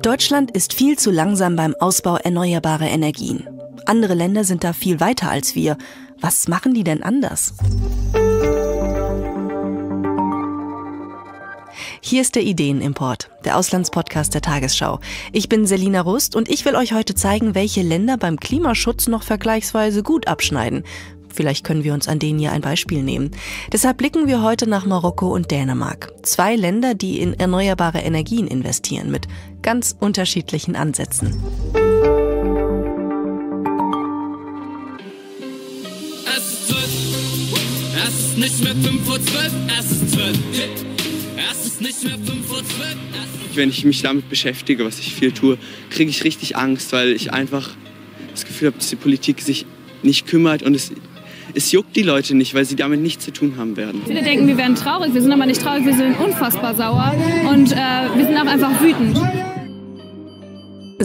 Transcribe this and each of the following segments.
Deutschland ist viel zu langsam beim Ausbau erneuerbarer Energien. Andere Länder sind da viel weiter als wir. Was machen die denn anders? Hier ist der Ideenimport, der Auslandspodcast der Tagesschau. Ich bin Selina Rust und ich will euch heute zeigen, welche Länder beim Klimaschutz noch vergleichsweise gut abschneiden Vielleicht können wir uns an denen hier ein Beispiel nehmen. Deshalb blicken wir heute nach Marokko und Dänemark. Zwei Länder, die in erneuerbare Energien investieren mit ganz unterschiedlichen Ansätzen. Es ist 12. Es ist nicht mehr 5 vor 12. Es ist 12. Es ist nicht mehr 5 vor 12. Wenn ich mich damit beschäftige, was ich viel tue, kriege ich richtig Angst, weil ich einfach das Gefühl habe, dass die Politik sich nicht kümmert und es es juckt die Leute nicht, weil sie damit nichts zu tun haben werden. Viele denken, wir wären traurig, wir sind aber nicht traurig, wir sind unfassbar sauer und äh, wir sind auch einfach wütend.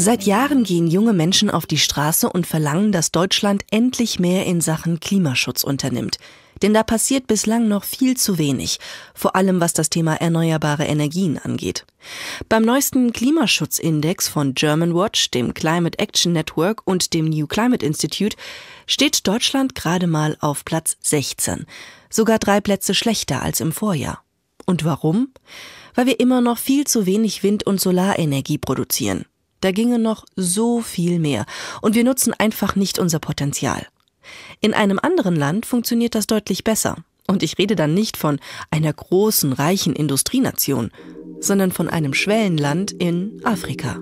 Seit Jahren gehen junge Menschen auf die Straße und verlangen, dass Deutschland endlich mehr in Sachen Klimaschutz unternimmt. Denn da passiert bislang noch viel zu wenig, vor allem was das Thema erneuerbare Energien angeht. Beim neuesten Klimaschutzindex von Germanwatch, dem Climate Action Network und dem New Climate Institute steht Deutschland gerade mal auf Platz 16, sogar drei Plätze schlechter als im Vorjahr. Und warum? Weil wir immer noch viel zu wenig Wind- und Solarenergie produzieren. Da ginge noch so viel mehr. Und wir nutzen einfach nicht unser Potenzial. In einem anderen Land funktioniert das deutlich besser. Und ich rede dann nicht von einer großen, reichen Industrienation, sondern von einem Schwellenland in Afrika.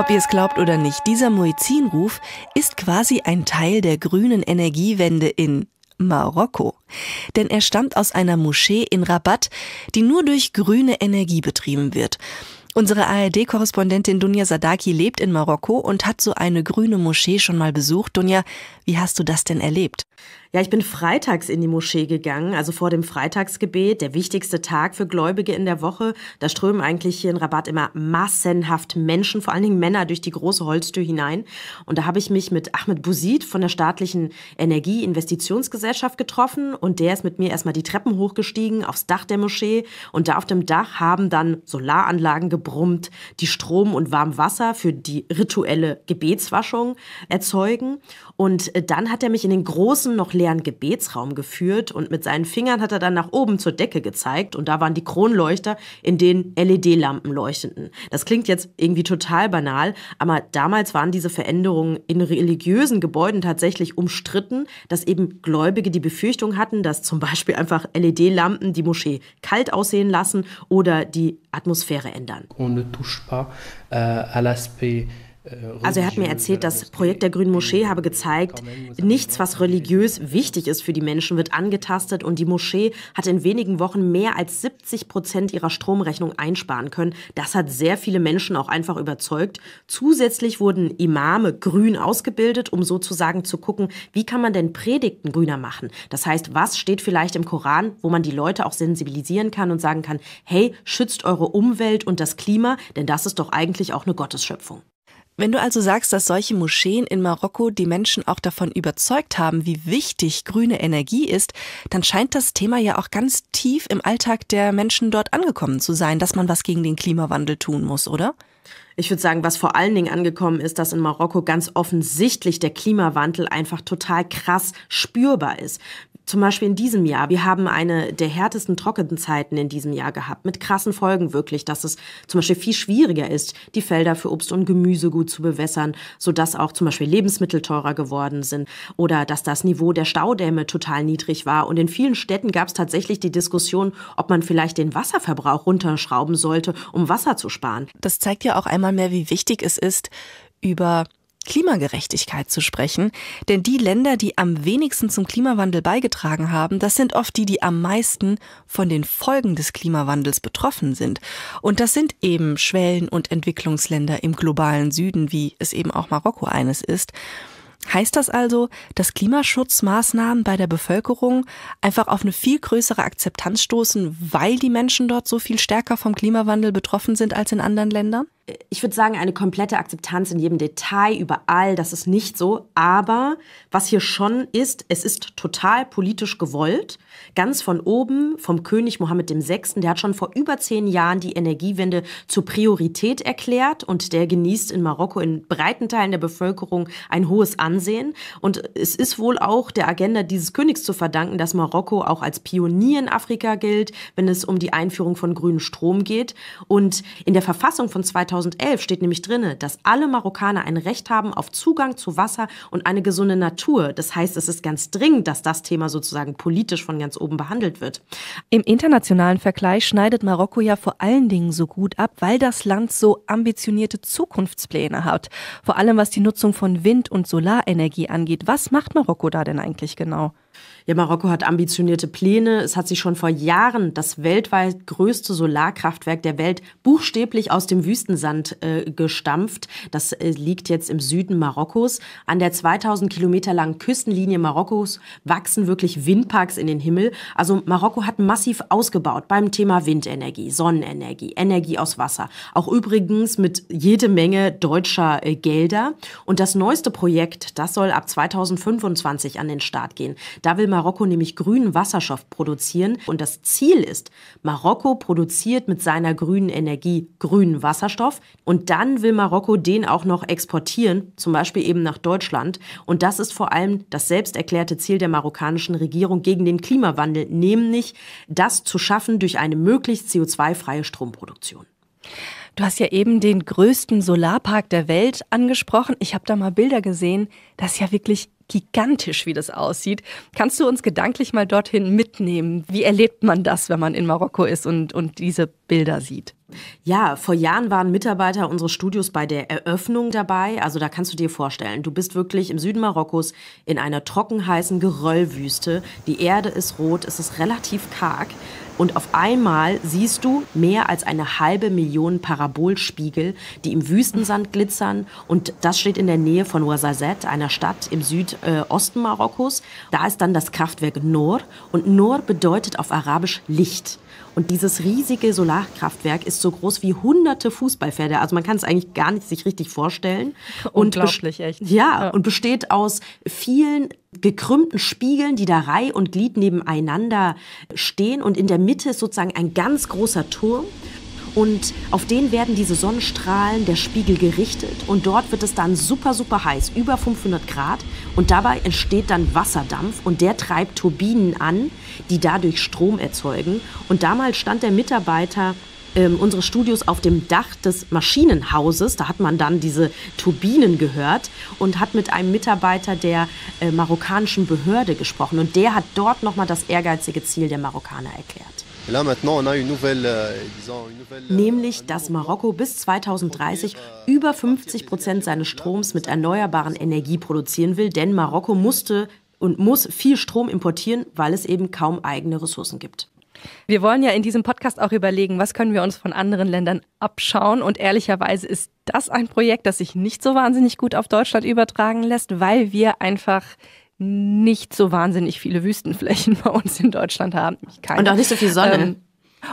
Ob ihr es glaubt oder nicht, dieser Muezzinruf ist quasi ein Teil der grünen Energiewende in Marokko. Denn er stammt aus einer Moschee in Rabat, die nur durch grüne Energie betrieben wird. Unsere ARD-Korrespondentin Dunja Sadaki lebt in Marokko und hat so eine grüne Moschee schon mal besucht. Dunja, wie hast du das denn erlebt? Ja, ich bin freitags in die Moschee gegangen, also vor dem Freitagsgebet, der wichtigste Tag für Gläubige in der Woche. Da strömen eigentlich hier in Rabat immer massenhaft Menschen, vor allen Dingen Männer, durch die große Holztür hinein. Und da habe ich mich mit Ahmed Bouzid von der staatlichen Energieinvestitionsgesellschaft getroffen und der ist mit mir erstmal die Treppen hochgestiegen aufs Dach der Moschee und da auf dem Dach haben dann Solaranlagen gebaut brummt, die Strom und Warmwasser für die rituelle Gebetswaschung erzeugen. Und äh, dann hat er mich in den großen, noch leeren Gebetsraum geführt und mit seinen Fingern hat er dann nach oben zur Decke gezeigt und da waren die Kronleuchter, in denen LED-Lampen leuchteten. Das klingt jetzt irgendwie total banal, aber damals waren diese Veränderungen in religiösen Gebäuden tatsächlich umstritten, dass eben Gläubige die Befürchtung hatten, dass zum Beispiel einfach LED-Lampen die Moschee kalt aussehen lassen oder die Atmosphäre ändern. On ne touche pas, äh, à l'aspect äh, also er hat mir erzählt, das Projekt der Grünen Moschee habe gezeigt, nichts, was religiös wichtig ist für die Menschen, wird angetastet und die Moschee hat in wenigen Wochen mehr als 70 Prozent ihrer Stromrechnung einsparen können. Das hat sehr viele Menschen auch einfach überzeugt. Zusätzlich wurden Imame grün ausgebildet, um sozusagen zu gucken, wie kann man denn Predigten grüner machen? Das heißt, was steht vielleicht im Koran, wo man die Leute auch sensibilisieren kann und sagen kann, hey, schützt eure Umwelt und das Klima, denn das ist doch eigentlich auch eine Gottesschöpfung. Wenn du also sagst, dass solche Moscheen in Marokko die Menschen auch davon überzeugt haben, wie wichtig grüne Energie ist, dann scheint das Thema ja auch ganz tief im Alltag der Menschen dort angekommen zu sein, dass man was gegen den Klimawandel tun muss, oder? Ich würde sagen, was vor allen Dingen angekommen ist, dass in Marokko ganz offensichtlich der Klimawandel einfach total krass spürbar ist. Zum Beispiel in diesem Jahr. Wir haben eine der härtesten trockenen Zeiten in diesem Jahr gehabt, mit krassen Folgen wirklich, dass es zum Beispiel viel schwieriger ist, die Felder für Obst und Gemüse gut zu bewässern, sodass auch zum Beispiel Lebensmittel teurer geworden sind oder dass das Niveau der Staudämme total niedrig war. Und in vielen Städten gab es tatsächlich die Diskussion, ob man vielleicht den Wasserverbrauch runterschrauben sollte, um Wasser zu sparen. Das zeigt ja auch einmal, einmal mehr, wie wichtig es ist, über Klimagerechtigkeit zu sprechen. Denn die Länder, die am wenigsten zum Klimawandel beigetragen haben, das sind oft die, die am meisten von den Folgen des Klimawandels betroffen sind. Und das sind eben Schwellen- und Entwicklungsländer im globalen Süden, wie es eben auch Marokko eines ist. Heißt das also, dass Klimaschutzmaßnahmen bei der Bevölkerung einfach auf eine viel größere Akzeptanz stoßen, weil die Menschen dort so viel stärker vom Klimawandel betroffen sind als in anderen Ländern? ich würde sagen, eine komplette Akzeptanz in jedem Detail, überall, das ist nicht so. Aber was hier schon ist, es ist total politisch gewollt. Ganz von oben, vom König Mohammed VI., der hat schon vor über zehn Jahren die Energiewende zur Priorität erklärt und der genießt in Marokko in breiten Teilen der Bevölkerung ein hohes Ansehen. Und es ist wohl auch der Agenda dieses Königs zu verdanken, dass Marokko auch als Pionier in Afrika gilt, wenn es um die Einführung von grünem Strom geht. Und in der Verfassung von 2000 2011 steht nämlich drin, dass alle Marokkaner ein Recht haben auf Zugang zu Wasser und eine gesunde Natur. Das heißt, es ist ganz dringend, dass das Thema sozusagen politisch von ganz oben behandelt wird. Im internationalen Vergleich schneidet Marokko ja vor allen Dingen so gut ab, weil das Land so ambitionierte Zukunftspläne hat. Vor allem was die Nutzung von Wind- und Solarenergie angeht. Was macht Marokko da denn eigentlich genau? Ja, Marokko hat ambitionierte Pläne. Es hat sich schon vor Jahren das weltweit größte Solarkraftwerk der Welt buchstäblich aus dem Wüstensand äh, gestampft. Das äh, liegt jetzt im Süden Marokkos. An der 2000 Kilometer langen Küstenlinie Marokkos wachsen wirklich Windparks in den Himmel. Also Marokko hat massiv ausgebaut beim Thema Windenergie, Sonnenenergie, Energie aus Wasser. Auch übrigens mit jede Menge deutscher äh, Gelder. Und das neueste Projekt, das soll ab 2025 an den Start gehen. Da will Marokko Marokko nämlich grünen Wasserstoff produzieren. Und das Ziel ist, Marokko produziert mit seiner grünen Energie grünen Wasserstoff und dann will Marokko den auch noch exportieren, zum Beispiel eben nach Deutschland. Und das ist vor allem das selbst erklärte Ziel der marokkanischen Regierung gegen den Klimawandel, nämlich das zu schaffen durch eine möglichst CO2-freie Stromproduktion. Du hast ja eben den größten Solarpark der Welt angesprochen. Ich habe da mal Bilder gesehen. Das ist ja wirklich gigantisch, wie das aussieht. Kannst du uns gedanklich mal dorthin mitnehmen? Wie erlebt man das, wenn man in Marokko ist und, und diese Bilder sieht? Ja, vor Jahren waren Mitarbeiter unseres Studios bei der Eröffnung dabei. Also da kannst du dir vorstellen, du bist wirklich im Süden Marokkos in einer trockenheißen Geröllwüste. Die Erde ist rot, es ist relativ karg. Und auf einmal siehst du mehr als eine halbe Million Parabolspiegel, die im Wüstensand glitzern. Und das steht in der Nähe von Ouazazet, einer Stadt im Südosten Marokkos. Da ist dann das Kraftwerk Nor. Und Nor bedeutet auf Arabisch Licht. Und dieses riesige Solarkraftwerk ist so groß wie hunderte Fußballfelder. Also man kann es eigentlich gar nicht sich richtig vorstellen. Unglaublich, echt. Ja, ja, und besteht aus vielen gekrümmten Spiegeln, die da Reih und Glied nebeneinander stehen und in der Mitte ist sozusagen ein ganz großer Turm und auf den werden diese Sonnenstrahlen der Spiegel gerichtet und dort wird es dann super, super heiß, über 500 Grad und dabei entsteht dann Wasserdampf und der treibt Turbinen an, die dadurch Strom erzeugen und damals stand der Mitarbeiter ähm, unsere Studios auf dem Dach des Maschinenhauses. Da hat man dann diese Turbinen gehört und hat mit einem Mitarbeiter der äh, marokkanischen Behörde gesprochen. Und der hat dort nochmal das ehrgeizige Ziel der Marokkaner erklärt. Euh, euh, Nämlich, dass Marokko bis 2030 über 50 Prozent seines Stroms mit erneuerbaren Energie produzieren will, denn Marokko musste und muss viel Strom importieren, weil es eben kaum eigene Ressourcen gibt. Wir wollen ja in diesem Podcast auch überlegen, was können wir uns von anderen Ländern abschauen. Und ehrlicherweise ist das ein Projekt, das sich nicht so wahnsinnig gut auf Deutschland übertragen lässt, weil wir einfach nicht so wahnsinnig viele Wüstenflächen bei uns in Deutschland haben. Keine. Und auch nicht so viel Sonne. Ähm,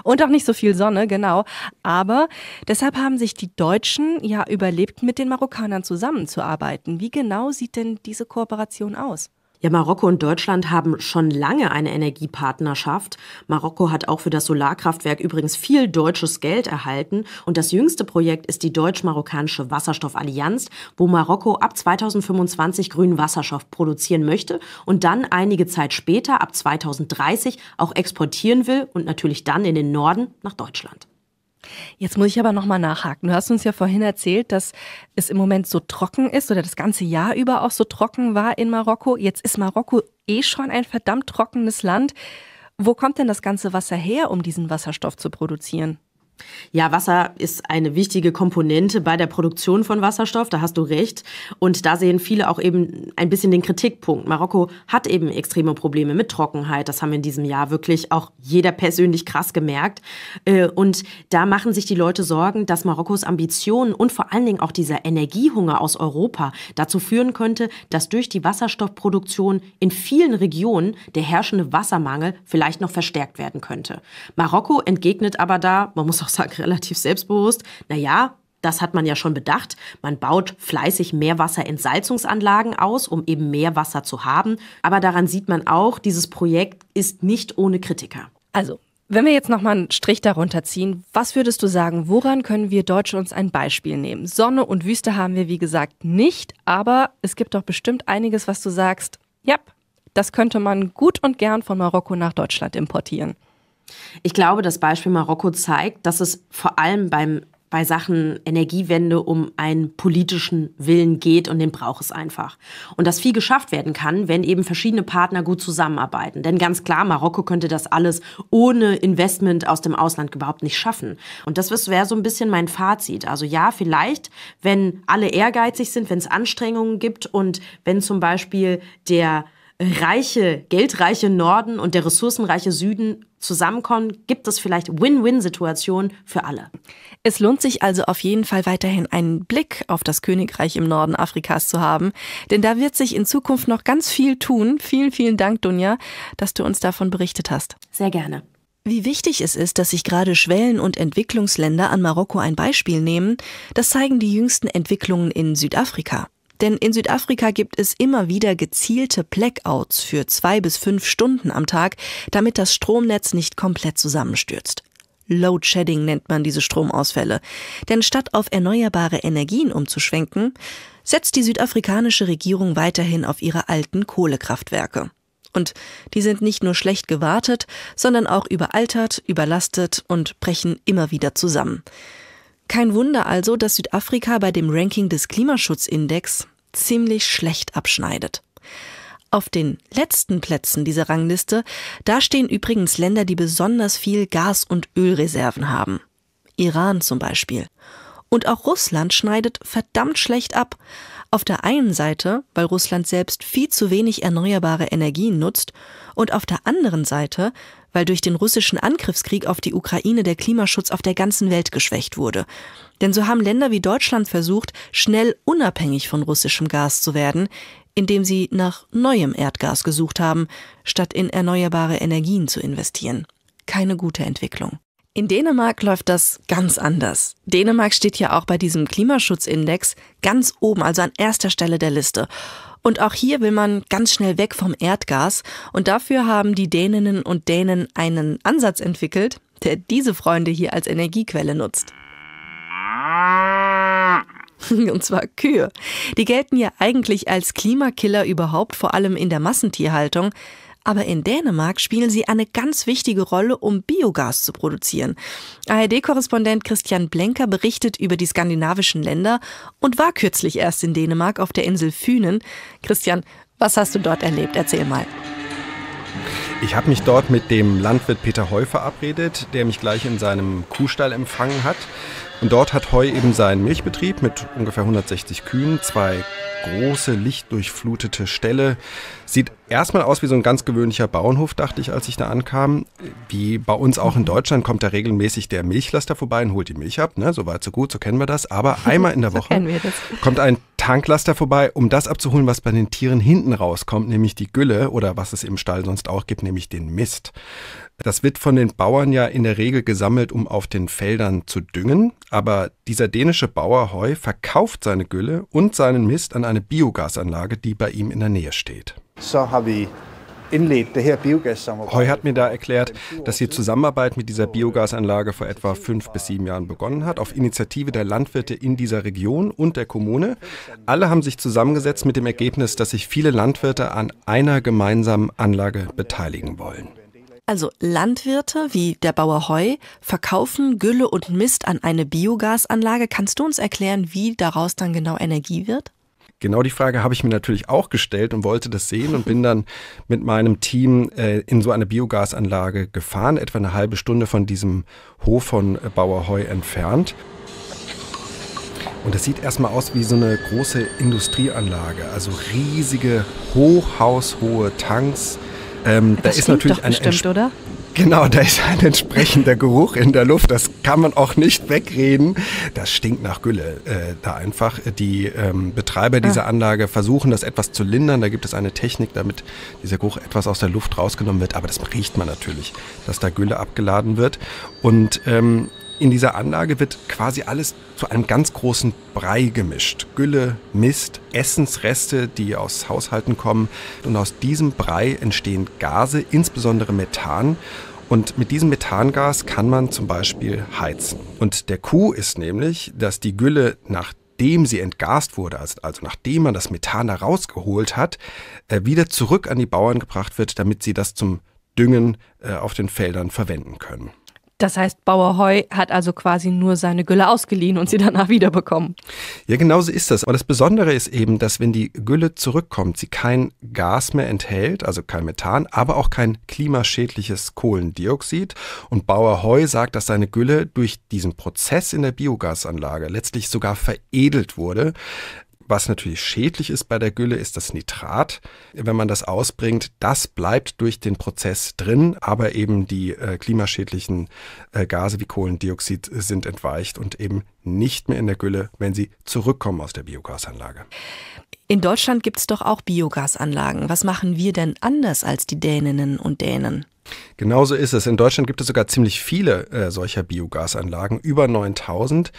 und auch nicht so viel Sonne, genau. Aber deshalb haben sich die Deutschen ja überlebt, mit den Marokkanern zusammenzuarbeiten. Wie genau sieht denn diese Kooperation aus? Ja, Marokko und Deutschland haben schon lange eine Energiepartnerschaft. Marokko hat auch für das Solarkraftwerk übrigens viel deutsches Geld erhalten. Und das jüngste Projekt ist die deutsch-marokkanische Wasserstoffallianz, wo Marokko ab 2025 grünen Wasserstoff produzieren möchte und dann einige Zeit später, ab 2030, auch exportieren will und natürlich dann in den Norden nach Deutschland. Jetzt muss ich aber nochmal nachhaken. Du hast uns ja vorhin erzählt, dass es im Moment so trocken ist oder das ganze Jahr über auch so trocken war in Marokko. Jetzt ist Marokko eh schon ein verdammt trockenes Land. Wo kommt denn das ganze Wasser her, um diesen Wasserstoff zu produzieren? Ja, Wasser ist eine wichtige Komponente bei der Produktion von Wasserstoff, da hast du recht. Und da sehen viele auch eben ein bisschen den Kritikpunkt. Marokko hat eben extreme Probleme mit Trockenheit. Das haben in diesem Jahr wirklich auch jeder persönlich krass gemerkt. Äh, und da machen sich die Leute Sorgen, dass Marokkos Ambitionen und vor allen Dingen auch dieser Energiehunger aus Europa dazu führen könnte, dass durch die Wasserstoffproduktion in vielen Regionen der herrschende Wassermangel vielleicht noch verstärkt werden könnte. Marokko entgegnet aber da, man muss auch auch sagen, relativ selbstbewusst, naja, das hat man ja schon bedacht. Man baut fleißig Meerwasserentsalzungsanlagen aus, um eben mehr Wasser zu haben. Aber daran sieht man auch, dieses Projekt ist nicht ohne Kritiker. Also, wenn wir jetzt nochmal einen Strich darunter ziehen, was würdest du sagen, woran können wir Deutsche uns ein Beispiel nehmen? Sonne und Wüste haben wir, wie gesagt, nicht, aber es gibt doch bestimmt einiges, was du sagst, ja, das könnte man gut und gern von Marokko nach Deutschland importieren. Ich glaube, das Beispiel Marokko zeigt, dass es vor allem beim, bei Sachen Energiewende um einen politischen Willen geht und den braucht es einfach. Und dass viel geschafft werden kann, wenn eben verschiedene Partner gut zusammenarbeiten. Denn ganz klar, Marokko könnte das alles ohne Investment aus dem Ausland überhaupt nicht schaffen. Und das wäre so ein bisschen mein Fazit. Also ja, vielleicht, wenn alle ehrgeizig sind, wenn es Anstrengungen gibt und wenn zum Beispiel der reiche, geldreiche Norden und der ressourcenreiche Süden zusammenkommen, gibt es vielleicht Win-Win-Situationen für alle. Es lohnt sich also auf jeden Fall weiterhin einen Blick auf das Königreich im Norden Afrikas zu haben, denn da wird sich in Zukunft noch ganz viel tun. Vielen, vielen Dank, Dunja, dass du uns davon berichtet hast. Sehr gerne. Wie wichtig es ist, dass sich gerade Schwellen- und Entwicklungsländer an Marokko ein Beispiel nehmen, das zeigen die jüngsten Entwicklungen in Südafrika. Denn in Südafrika gibt es immer wieder gezielte Blackouts für zwei bis fünf Stunden am Tag, damit das Stromnetz nicht komplett zusammenstürzt. Load Shedding nennt man diese Stromausfälle. Denn statt auf erneuerbare Energien umzuschwenken, setzt die südafrikanische Regierung weiterhin auf ihre alten Kohlekraftwerke. Und die sind nicht nur schlecht gewartet, sondern auch überaltert, überlastet und brechen immer wieder zusammen. Kein Wunder also, dass Südafrika bei dem Ranking des Klimaschutzindex ziemlich schlecht abschneidet. Auf den letzten Plätzen dieser Rangliste, da stehen übrigens Länder, die besonders viel Gas- und Ölreserven haben. Iran zum Beispiel. Und auch Russland schneidet verdammt schlecht ab. Auf der einen Seite, weil Russland selbst viel zu wenig erneuerbare Energien nutzt und auf der anderen Seite, weil durch den russischen Angriffskrieg auf die Ukraine der Klimaschutz auf der ganzen Welt geschwächt wurde. Denn so haben Länder wie Deutschland versucht, schnell unabhängig von russischem Gas zu werden, indem sie nach neuem Erdgas gesucht haben, statt in erneuerbare Energien zu investieren. Keine gute Entwicklung. In Dänemark läuft das ganz anders. Dänemark steht ja auch bei diesem Klimaschutzindex ganz oben, also an erster Stelle der Liste. Und auch hier will man ganz schnell weg vom Erdgas. Und dafür haben die Däninnen und Dänen einen Ansatz entwickelt, der diese Freunde hier als Energiequelle nutzt. Und zwar Kühe. Die gelten ja eigentlich als Klimakiller überhaupt, vor allem in der Massentierhaltung aber in Dänemark spielen sie eine ganz wichtige Rolle, um Biogas zu produzieren. ARD-Korrespondent Christian Blenker berichtet über die skandinavischen Länder und war kürzlich erst in Dänemark auf der Insel Fünen. Christian, was hast du dort erlebt? Erzähl mal. Ich habe mich dort mit dem Landwirt Peter Heu verabredet, der mich gleich in seinem Kuhstall empfangen hat. Und dort hat Heu eben seinen Milchbetrieb mit ungefähr 160 Kühen, zwei große, lichtdurchflutete Ställe. Sieht erstmal aus wie so ein ganz gewöhnlicher Bauernhof, dachte ich, als ich da ankam. Wie bei uns auch in Deutschland kommt da regelmäßig der Milchlaster vorbei und holt die Milch ab. Ne? So weit, so gut, so kennen wir das. Aber einmal in der Woche so kommt ein Tanklaster vorbei, um das abzuholen, was bei den Tieren hinten rauskommt, nämlich die Gülle oder was es im Stall sonst auch gibt, nämlich den Mist. Das wird von den Bauern ja in der Regel gesammelt, um auf den Feldern zu düngen, aber dieser dänische Bauer Heu verkauft seine Gülle und seinen Mist an eine Biogasanlage, die bei ihm in der Nähe steht. So habe ich Heu hat mir da erklärt, dass die Zusammenarbeit mit dieser Biogasanlage vor etwa fünf bis sieben Jahren begonnen hat, auf Initiative der Landwirte in dieser Region und der Kommune. Alle haben sich zusammengesetzt mit dem Ergebnis, dass sich viele Landwirte an einer gemeinsamen Anlage beteiligen wollen. Also Landwirte wie der Bauer Heu verkaufen Gülle und Mist an eine Biogasanlage. Kannst du uns erklären, wie daraus dann genau Energie wird? genau die Frage habe ich mir natürlich auch gestellt und wollte das sehen und bin dann mit meinem Team äh, in so eine Biogasanlage gefahren, etwa eine halbe Stunde von diesem Hof von äh, Bauer Heu entfernt. Und das sieht erstmal aus wie so eine große Industrieanlage, also riesige, hochhaushohe Tanks. Ähm, das da ist natürlich doch bestimmt, ein Entsp oder? Genau, da ist ein entsprechender Geruch in der Luft. Das kann man auch nicht wegreden. Das stinkt nach Gülle äh, da einfach. Die ähm, Betreiber dieser ah. Anlage versuchen das etwas zu lindern. Da gibt es eine Technik, damit dieser Geruch etwas aus der Luft rausgenommen wird. Aber das riecht man natürlich, dass da Gülle abgeladen wird. Und ähm, in dieser Anlage wird quasi alles zu einem ganz großen Brei gemischt. Gülle, Mist, Essensreste, die aus Haushalten kommen. Und aus diesem Brei entstehen Gase, insbesondere Methan. Und mit diesem Methangas kann man zum Beispiel heizen. Und der Coup ist nämlich, dass die Gülle nachdem sie entgast wurde, also nachdem man das Methan da rausgeholt hat, äh, wieder zurück an die Bauern gebracht wird, damit sie das zum Düngen äh, auf den Feldern verwenden können. Das heißt, Bauer Heu hat also quasi nur seine Gülle ausgeliehen und sie danach wiederbekommen. Ja, genau so ist das. Aber das Besondere ist eben, dass wenn die Gülle zurückkommt, sie kein Gas mehr enthält, also kein Methan, aber auch kein klimaschädliches Kohlendioxid. Und Bauer Heu sagt, dass seine Gülle durch diesen Prozess in der Biogasanlage letztlich sogar veredelt wurde. Was natürlich schädlich ist bei der Gülle, ist das Nitrat. Wenn man das ausbringt, das bleibt durch den Prozess drin, aber eben die äh, klimaschädlichen äh, Gase wie Kohlendioxid sind entweicht und eben nicht mehr in der Gülle, wenn sie zurückkommen aus der Biogasanlage. In Deutschland gibt es doch auch Biogasanlagen. Was machen wir denn anders als die Däninnen und Dänen? Genauso ist es. In Deutschland gibt es sogar ziemlich viele äh, solcher Biogasanlagen, über 9000.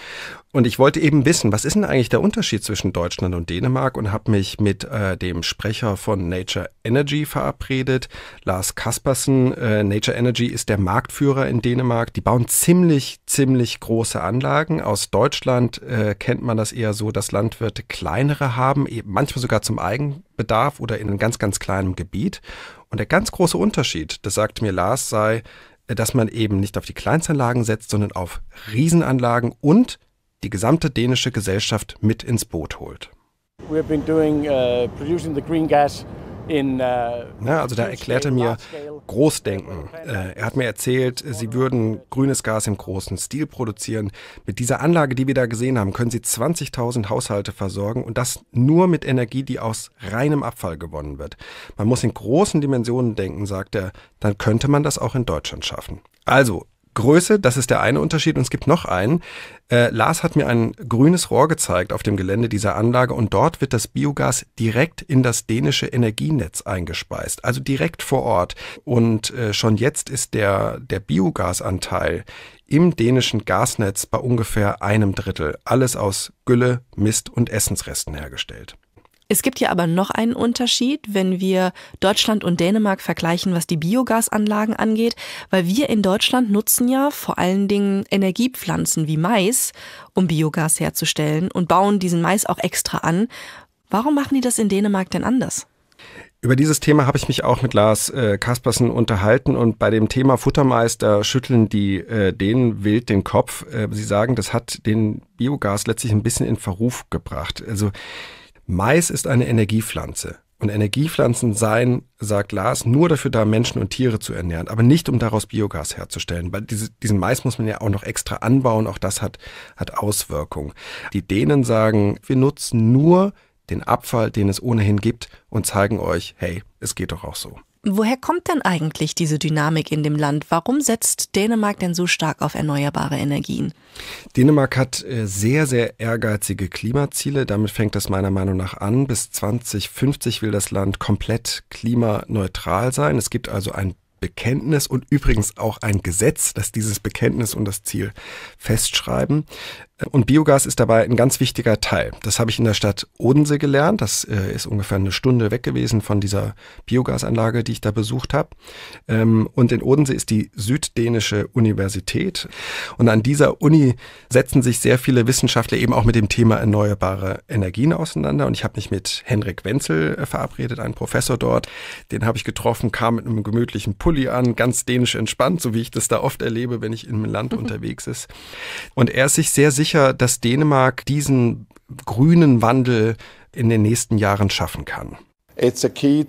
Und ich wollte eben wissen, was ist denn eigentlich der Unterschied zwischen Deutschland und Dänemark und habe mich mit äh, dem Sprecher von Nature Energy verabredet, Lars Kaspersen. Äh, Nature Energy ist der Marktführer in Dänemark. Die bauen ziemlich, ziemlich große Anlagen. Aus Deutschland äh, kennt man das eher so, dass Landwirte kleinere haben, e-, manchmal sogar zum Eigenbedarf oder in einem ganz, ganz kleinen Gebiet. Und der ganz große Unterschied, das sagte mir Lars, sei, äh, dass man eben nicht auf die Kleinstanlagen setzt, sondern auf Riesenanlagen und die gesamte dänische Gesellschaft mit ins Boot holt. We have been doing, uh, producing the green gas in, äh, ne, also da erklärte mir Großdenken. Äh, er hat mir erzählt, sie würden grünes Gas im großen Stil produzieren. Mit dieser Anlage, die wir da gesehen haben, können sie 20.000 Haushalte versorgen und das nur mit Energie, die aus reinem Abfall gewonnen wird. Man muss in großen Dimensionen denken, sagt er. Dann könnte man das auch in Deutschland schaffen. Also, Größe, das ist der eine Unterschied. Und es gibt noch einen. Äh, Lars hat mir ein grünes Rohr gezeigt auf dem Gelände dieser Anlage und dort wird das Biogas direkt in das dänische Energienetz eingespeist, also direkt vor Ort. Und äh, schon jetzt ist der, der Biogasanteil im dänischen Gasnetz bei ungefähr einem Drittel. Alles aus Gülle, Mist und Essensresten hergestellt. Es gibt hier aber noch einen Unterschied, wenn wir Deutschland und Dänemark vergleichen, was die Biogasanlagen angeht, weil wir in Deutschland nutzen ja vor allen Dingen Energiepflanzen wie Mais, um Biogas herzustellen und bauen diesen Mais auch extra an. Warum machen die das in Dänemark denn anders? Über dieses Thema habe ich mich auch mit Lars äh, Kaspersen unterhalten und bei dem Thema Futtermeister schütteln die äh, denen wild den Kopf. Äh, sie sagen, das hat den Biogas letztlich ein bisschen in Verruf gebracht. Also Mais ist eine Energiepflanze. Und Energiepflanzen seien, sagt Lars, nur dafür da, Menschen und Tiere zu ernähren, aber nicht, um daraus Biogas herzustellen. Weil diese, diesen Mais muss man ja auch noch extra anbauen, auch das hat, hat Auswirkungen. Die Dänen sagen, wir nutzen nur den Abfall, den es ohnehin gibt, und zeigen euch, hey, es geht doch auch so. Woher kommt denn eigentlich diese Dynamik in dem Land? Warum setzt Dänemark denn so stark auf erneuerbare Energien? Dänemark hat äh, sehr, sehr ehrgeizige Klimaziele. Damit fängt das meiner Meinung nach an. Bis 2050 will das Land komplett klimaneutral sein. Es gibt also ein Bekenntnis und übrigens auch ein Gesetz, das dieses Bekenntnis und das Ziel festschreiben. Und Biogas ist dabei ein ganz wichtiger Teil. Das habe ich in der Stadt Odense gelernt. Das äh, ist ungefähr eine Stunde weg gewesen von dieser Biogasanlage, die ich da besucht habe. Ähm, und in Odense ist die Süddänische Universität. Und an dieser Uni setzen sich sehr viele Wissenschaftler eben auch mit dem Thema erneuerbare Energien auseinander. Und ich habe mich mit Henrik Wenzel äh, verabredet, einen Professor dort. Den habe ich getroffen, kam mit einem gemütlichen Pulli an, ganz dänisch entspannt, so wie ich das da oft erlebe, wenn ich in einem Land mhm. unterwegs ist. Und er ist sich sehr sicher, sicher, dass Dänemark diesen grünen Wandel in den nächsten Jahren schaffen kann. Uh,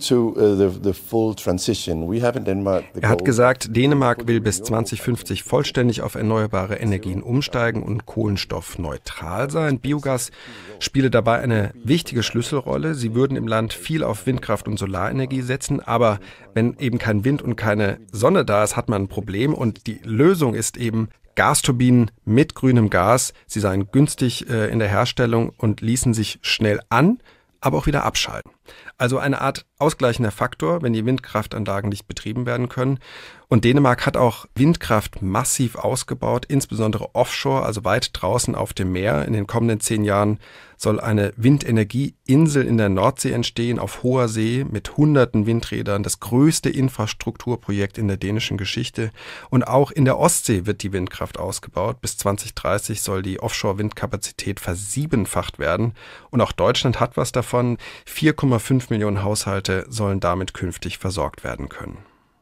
er hat gesagt, Dänemark will bis 2050 vollständig auf erneuerbare Energien umsteigen und kohlenstoffneutral sein. Biogas spiele dabei eine wichtige Schlüsselrolle. Sie würden im Land viel auf Windkraft und Solarenergie setzen, aber wenn eben kein Wind und keine Sonne da ist, hat man ein Problem und die Lösung ist eben Gasturbinen mit grünem Gas. Sie seien günstig äh, in der Herstellung und ließen sich schnell an, aber auch wieder abschalten. Also eine Art ausgleichender Faktor, wenn die Windkraftanlagen nicht betrieben werden können. Und Dänemark hat auch Windkraft massiv ausgebaut, insbesondere offshore, also weit draußen auf dem Meer. In den kommenden zehn Jahren soll eine Windenergieinsel in der Nordsee entstehen, auf hoher See mit hunderten Windrädern, das größte Infrastrukturprojekt in der dänischen Geschichte. Und auch in der Ostsee wird die Windkraft ausgebaut. Bis 2030 soll die Offshore-Windkapazität versiebenfacht werden. Und auch Deutschland hat was davon. 4, 5 Millionen Haushalte sollen damit künftig versorgt werden können.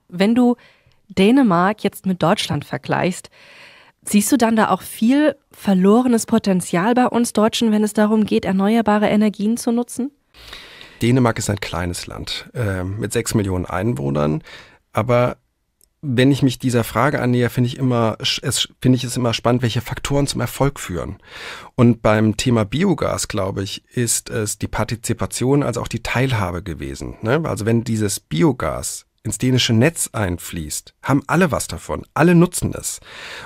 Wenn du Dänemark jetzt mit Deutschland vergleichst, siehst du dann da auch viel verlorenes Potenzial bei uns Deutschen, wenn es darum geht, erneuerbare Energien zu nutzen? Dänemark ist ein kleines Land äh, mit 6 Millionen Einwohnern, aber wenn ich mich dieser Frage annähe, finde ich immer, es, finde ich es immer spannend, welche Faktoren zum Erfolg führen. Und beim Thema Biogas, glaube ich, ist es die Partizipation, also auch die Teilhabe gewesen. Ne? Also wenn dieses Biogas ins dänische Netz einfließt, haben alle was davon, alle nutzen es.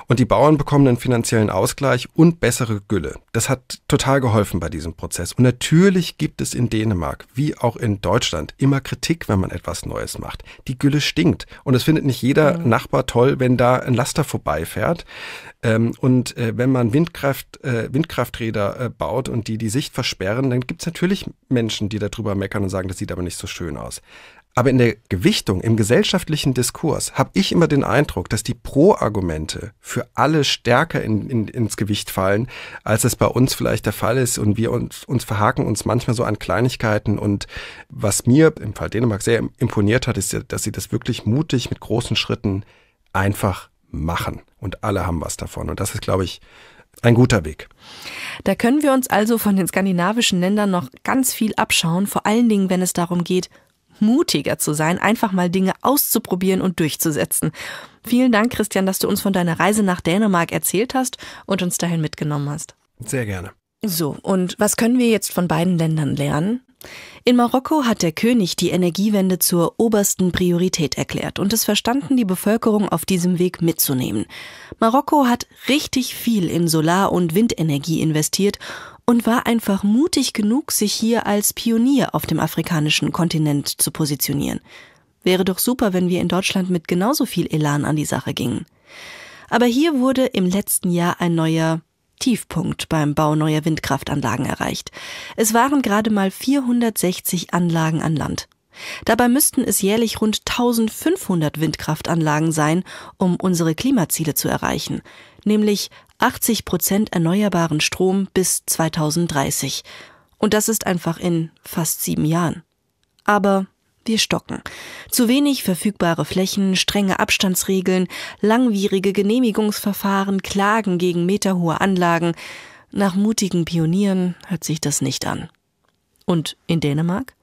Und die Bauern bekommen einen finanziellen Ausgleich und bessere Gülle. Das hat total geholfen bei diesem Prozess. Und natürlich gibt es in Dänemark, wie auch in Deutschland, immer Kritik, wenn man etwas Neues macht. Die Gülle stinkt und es findet nicht jeder mhm. Nachbar toll, wenn da ein Laster vorbeifährt. Ähm, und äh, wenn man Windkraft, äh, Windkrafträder äh, baut und die die Sicht versperren, dann gibt es natürlich Menschen, die darüber meckern und sagen, das sieht aber nicht so schön aus. Aber in der Gewichtung, im gesellschaftlichen Diskurs, habe ich immer den Eindruck, dass die Pro-Argumente für alle stärker in, in, ins Gewicht fallen, als es bei uns vielleicht der Fall ist. Und wir uns, uns verhaken uns manchmal so an Kleinigkeiten. Und was mir im Fall Dänemark sehr imponiert hat, ist, dass sie das wirklich mutig mit großen Schritten einfach machen. Und alle haben was davon. Und das ist, glaube ich, ein guter Weg. Da können wir uns also von den skandinavischen Ländern noch ganz viel abschauen, vor allen Dingen, wenn es darum geht, mutiger zu sein, einfach mal Dinge auszuprobieren und durchzusetzen. Vielen Dank, Christian, dass du uns von deiner Reise nach Dänemark erzählt hast und uns dahin mitgenommen hast. Sehr gerne. So, und was können wir jetzt von beiden Ländern lernen? In Marokko hat der König die Energiewende zur obersten Priorität erklärt und es verstanden, die Bevölkerung auf diesem Weg mitzunehmen. Marokko hat richtig viel in Solar- und Windenergie investiert und war einfach mutig genug, sich hier als Pionier auf dem afrikanischen Kontinent zu positionieren. Wäre doch super, wenn wir in Deutschland mit genauso viel Elan an die Sache gingen. Aber hier wurde im letzten Jahr ein neuer Tiefpunkt beim Bau neuer Windkraftanlagen erreicht. Es waren gerade mal 460 Anlagen an Land. Dabei müssten es jährlich rund 1500 Windkraftanlagen sein, um unsere Klimaziele zu erreichen, nämlich 80 Prozent erneuerbaren Strom bis 2030. Und das ist einfach in fast sieben Jahren. Aber wir stocken. Zu wenig verfügbare Flächen, strenge Abstandsregeln, langwierige Genehmigungsverfahren, Klagen gegen meterhohe Anlagen. Nach mutigen Pionieren hört sich das nicht an. Und in Dänemark?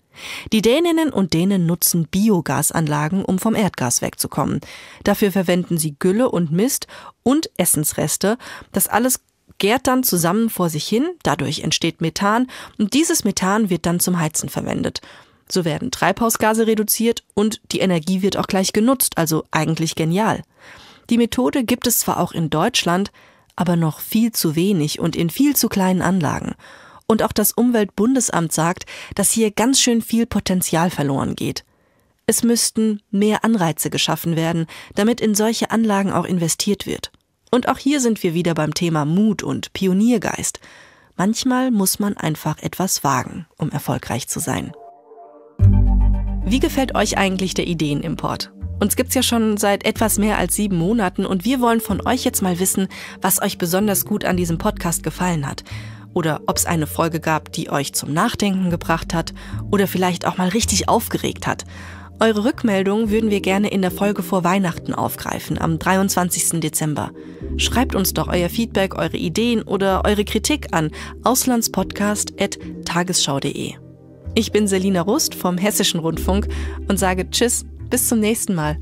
Die Däninnen und Dänen nutzen Biogasanlagen, um vom Erdgas wegzukommen. Dafür verwenden sie Gülle und Mist und Essensreste. Das alles gärt dann zusammen vor sich hin, dadurch entsteht Methan und dieses Methan wird dann zum Heizen verwendet. So werden Treibhausgase reduziert und die Energie wird auch gleich genutzt, also eigentlich genial. Die Methode gibt es zwar auch in Deutschland, aber noch viel zu wenig und in viel zu kleinen Anlagen. Und auch das Umweltbundesamt sagt, dass hier ganz schön viel Potenzial verloren geht. Es müssten mehr Anreize geschaffen werden, damit in solche Anlagen auch investiert wird. Und auch hier sind wir wieder beim Thema Mut und Pioniergeist. Manchmal muss man einfach etwas wagen, um erfolgreich zu sein. Wie gefällt euch eigentlich der Ideenimport? Uns gibt's ja schon seit etwas mehr als sieben Monaten und wir wollen von euch jetzt mal wissen, was euch besonders gut an diesem Podcast gefallen hat. Oder ob es eine Folge gab, die euch zum Nachdenken gebracht hat oder vielleicht auch mal richtig aufgeregt hat. Eure Rückmeldungen würden wir gerne in der Folge vor Weihnachten aufgreifen, am 23. Dezember. Schreibt uns doch euer Feedback, eure Ideen oder eure Kritik an auslandspodcast.tagesschau.de. Ich bin Selina Rust vom Hessischen Rundfunk und sage Tschüss, bis zum nächsten Mal.